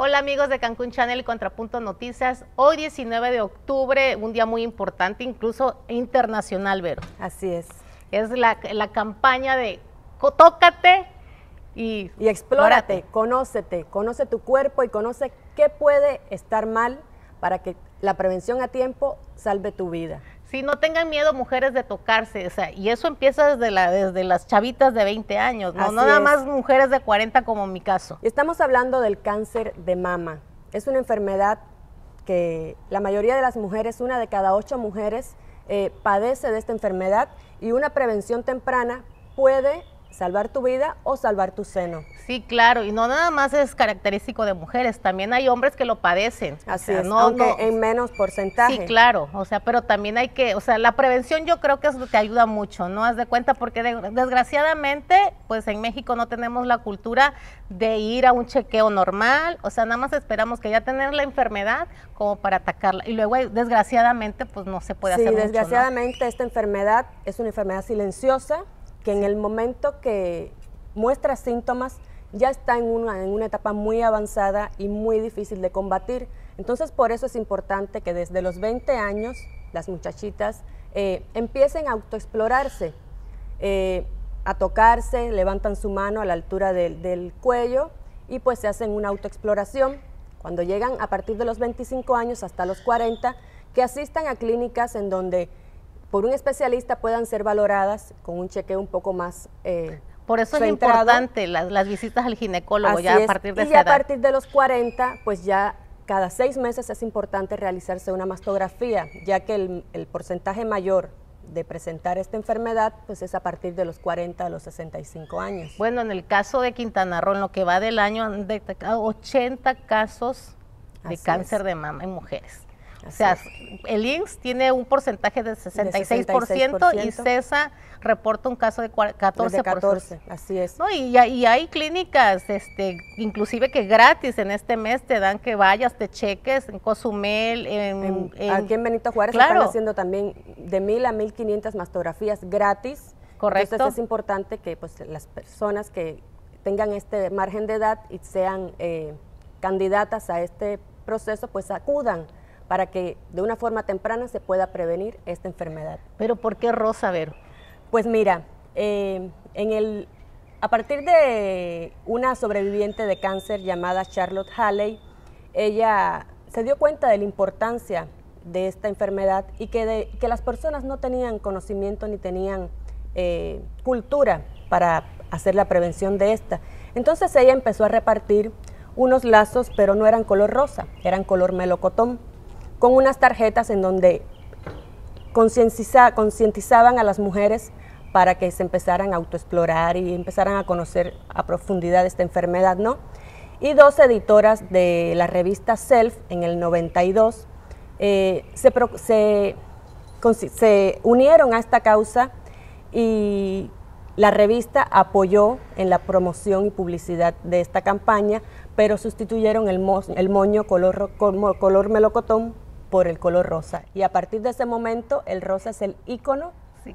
Hola amigos de Cancún Channel y Contrapunto Noticias. Hoy 19 de octubre, un día muy importante, incluso internacional, Vero. Así es. Es la, campaña de tócate y... explórate, conócete, conoce tu cuerpo y conoce qué puede estar mal para que la prevención a tiempo salve tu vida. Si no tengan miedo mujeres de tocarse, y eso empieza desde, la, desde las chavitas de 20 años, no, nada más mujeres de 40 como en mi caso. Estamos hablando del cáncer de mama. Es una enfermedad que la mayoría de las mujeres, una de cada ocho mujeres, eh, padece de esta enfermedad y una prevención temprana puede salvar tu vida o salvar tu seno. Sí, claro, y no nada más es característico de mujeres, también hay hombres que lo padecen. Así es, no, aunque en menos porcentaje. Sí, claro, o sea, pero también hay que, o sea, la prevención yo creo que es lo que ayuda mucho, ¿no? Haz de cuenta, porque desgraciadamente, pues en México no tenemos la cultura de ir a un chequeo normal, o sea, nada más esperamos que ya tener la enfermedad como para atacarla, y luego desgraciadamente, pues no se puede hacer Sí, desgraciadamente esta enfermedad es una enfermedad silenciosa, que en el momento que muestra síntomas ya está en una, etapa muy avanzada y muy difícil de combatir. Entonces por eso es importante que desde los 20 años las muchachitas eh, empiecen a autoexplorarse, eh, a tocarse, levantan su mano a la altura del cuello y pues se hacen una autoexploración. Cuando llegan a partir de los 25 años hasta los 40, que asistan a clínicas en donde por un especialista puedan ser valoradas con un chequeo un poco más... Eh, por eso es importante las, las, visitas al ginecólogo ya a partir de Y a partir de los 40, pues ya cada seis meses es importante realizarse una mastografía, ya que el, porcentaje mayor de presentar esta enfermedad, pues es a partir de los 40 a los 65 años. Bueno, en el caso de Quintana Roo, en lo que va del año, han detectado 80 casos de cáncer de mama en mujeres. O sea, el INSS tiene un porcentaje de 66%, y CESA reporta un caso de 14%. 14, así es. Y, hay clínicas, este, inclusive que gratis en este mes te dan que vayas, te cheques, en Cozumel, en... aquí en Benito Juárez están haciendo también de 1.000 a 1.500 mastografías gratis. Correcto. Entonces es importante que pues, las personas que tengan este margen de edad y sean eh, candidatas a este proceso, pues acudan para que de una forma temprana se pueda prevenir esta enfermedad. ¿Pero por qué rosa, Vero? Pues mira, eh, en el, a partir de una sobreviviente de cáncer llamada Charlotte Halley, ella se dio cuenta de la importancia de esta enfermedad y que, que las personas no tenían conocimiento ni tenían eh, cultura para hacer la prevención de esta. Entonces ella empezó a repartir unos lazos, pero no eran color rosa, eran color melocotón con unas tarjetas en donde concientizaban a las mujeres para que se empezaran a autoexplorar y empezaran a conocer a profundidad esta enfermedad, ¿no? Y dos editoras de la revista Self en el 92 eh, se, unieron a esta causa y la revista apoyó en la promoción y publicidad de esta campaña, pero sustituyeron el, moño color, color melocotón por el color rosa. Y a partir de ese momento, el rosa es el icono.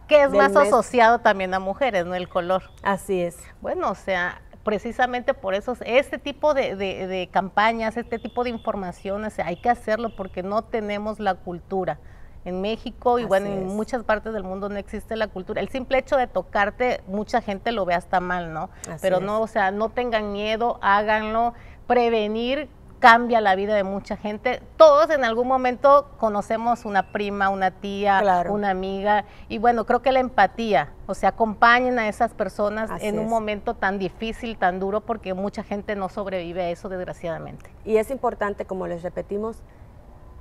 que es más asociado también a mujeres, ¿no? El color. Así es. Bueno, o sea, precisamente por eso este tipo de, campañas, este tipo de informaciones, o sea, hay que hacerlo porque no tenemos la cultura. En México y bueno, en muchas partes del mundo no existe la cultura. El simple hecho de tocarte, mucha gente lo ve hasta mal, ¿no? Pero no, o sea, no tengan miedo, háganlo, prevenir cambia la vida de mucha gente. Todos en algún momento conocemos una prima, una tía, una amiga. Y bueno, creo que la empatía, o sea, acompañen a esas personas en un momento tan difícil, tan duro, porque mucha gente no sobrevive a eso, desgraciadamente. Y es importante, como les repetimos,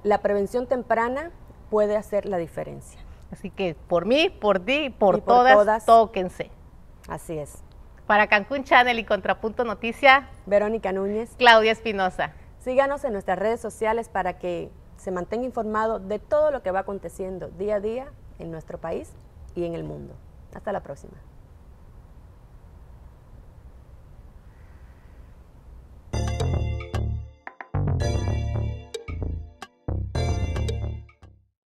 la prevención temprana puede hacer la diferencia. Así que por mí, por ti, por, todas, todas, tóquense. Así es. Para Cancún Channel y Contrapunto Noticia, Verónica Núñez, Claudia Espinosa. Síganos en nuestras redes sociales para que se mantenga informado de todo lo que va aconteciendo día a día en nuestro país y en el mundo. Hasta la próxima.